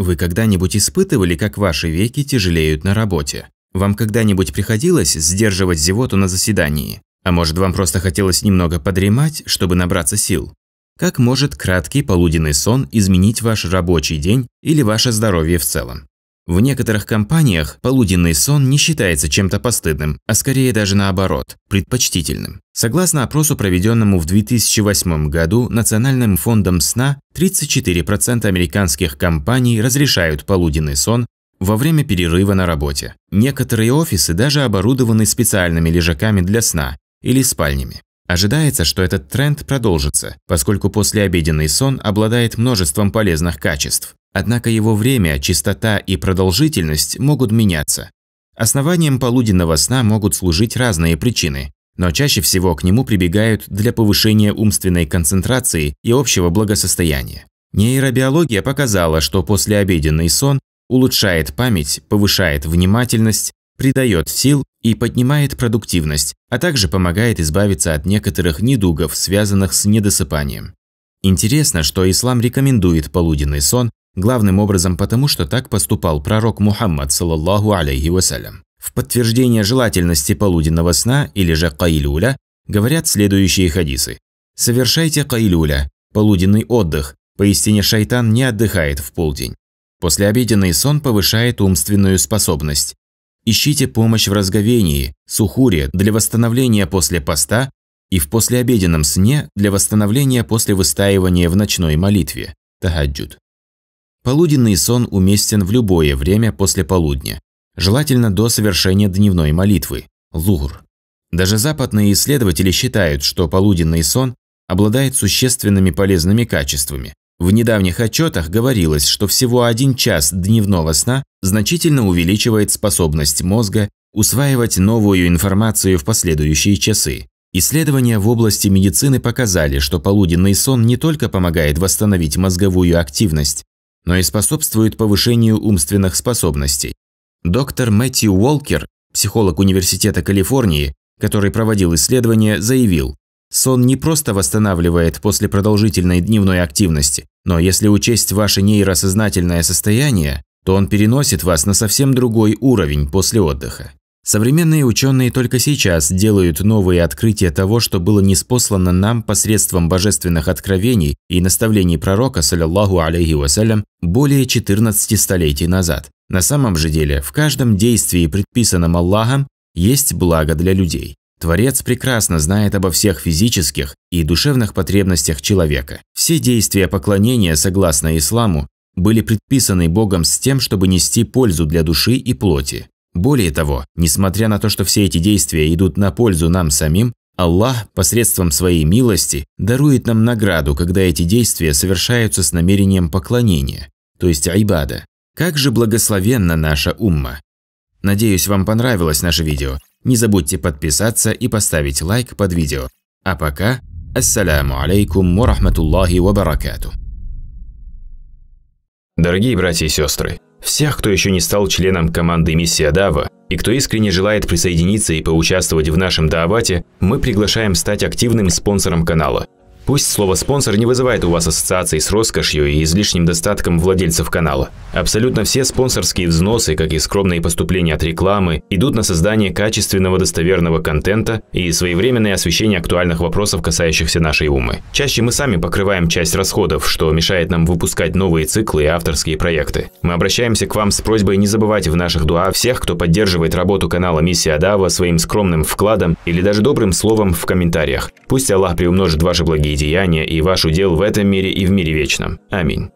Вы когда-нибудь испытывали, как ваши веки тяжелеют на работе? Вам когда-нибудь приходилось сдерживать зевоту на заседании? А может, вам просто хотелось немного подремать, чтобы набраться сил? Как может краткий полуденный сон изменить ваш рабочий день или ваше здоровье в целом? В некоторых компаниях полуденный сон не считается чем-то постыдным, а скорее даже наоборот – предпочтительным. Согласно опросу, проведенному в 2008 году Национальным фондом сна, 34% американских компаний разрешают полуденный сон во время перерыва на работе. Некоторые офисы даже оборудованы специальными лежаками для сна или спальнями. Ожидается, что этот тренд продолжится, поскольку послеобеденный сон обладает множеством полезных качеств, Однако его время, частота и продолжительность могут меняться. Основанием полуденного сна могут служить разные причины, но чаще всего к нему прибегают для повышения умственной концентрации и общего благосостояния. Нейробиология показала, что послеобеденный сон улучшает память, повышает внимательность, придает сил и поднимает продуктивность, а также помогает избавиться от некоторых недугов, связанных с недосыпанием. Интересно, что ислам рекомендует полуденный сон Главным образом потому, что так поступал пророк Мухаммад, саллаллаху алейхи вассалям. В подтверждение желательности полуденного сна, или же каилюля, говорят следующие хадисы. «Совершайте каилюля, полуденный отдых, поистине шайтан не отдыхает в полдень. Послеобеденный сон повышает умственную способность. Ищите помощь в разговении, сухуре для восстановления после поста и в послеобеденном сне для восстановления после выстаивания в ночной молитве – тахаджуд. Полуденный сон уместен в любое время после полудня, желательно до совершения дневной молитвы – лур. Даже западные исследователи считают, что полуденный сон обладает существенными полезными качествами. В недавних отчетах говорилось, что всего один час дневного сна значительно увеличивает способность мозга усваивать новую информацию в последующие часы. Исследования в области медицины показали, что полуденный сон не только помогает восстановить мозговую активность, но и способствует повышению умственных способностей. Доктор Мэтью Уолкер, психолог Университета Калифорнии, который проводил исследование, заявил, сон не просто восстанавливает после продолжительной дневной активности, но если учесть ваше нейросознательное состояние, то он переносит вас на совсем другой уровень после отдыха. Современные ученые только сейчас делают новые открытия того, что было неспослано нам посредством божественных откровений и наставлений пророка, саллиллаху алейхи вассалям, более 14 столетий назад. На самом же деле, в каждом действии, предписанном Аллахом, есть благо для людей. Творец прекрасно знает обо всех физических и душевных потребностях человека. Все действия поклонения, согласно исламу, были предписаны Богом с тем, чтобы нести пользу для души и плоти. Более того, несмотря на то, что все эти действия идут на пользу нам самим, Аллах посредством своей милости дарует нам награду, когда эти действия совершаются с намерением поклонения, то есть айбада. Как же благословенна наша умма! Надеюсь, вам понравилось наше видео. Не забудьте подписаться и поставить лайк под видео. А пока, ассаляму алейкум ва рахматуллахи ва баракату. Дорогие братья и сестры, всех, кто еще не стал членом команды «Миссия Дава» и кто искренне желает присоединиться и поучаствовать в нашем Даавате, мы приглашаем стать активным спонсором канала. Пусть слово «спонсор» не вызывает у вас ассоциаций с роскошью и излишним достатком владельцев канала. Абсолютно все спонсорские взносы, как и скромные поступления от рекламы, идут на создание качественного достоверного контента и своевременное освещение актуальных вопросов, касающихся нашей умы. Чаще мы сами покрываем часть расходов, что мешает нам выпускать новые циклы и авторские проекты. Мы обращаемся к вам с просьбой не забывать в наших дуа всех, кто поддерживает работу канала «Миссия Дава» своим скромным вкладом или даже добрым словом в комментариях. Пусть Аллах приумножит ваши благие деяния и ваш удел в этом мире и в мире вечном. Аминь.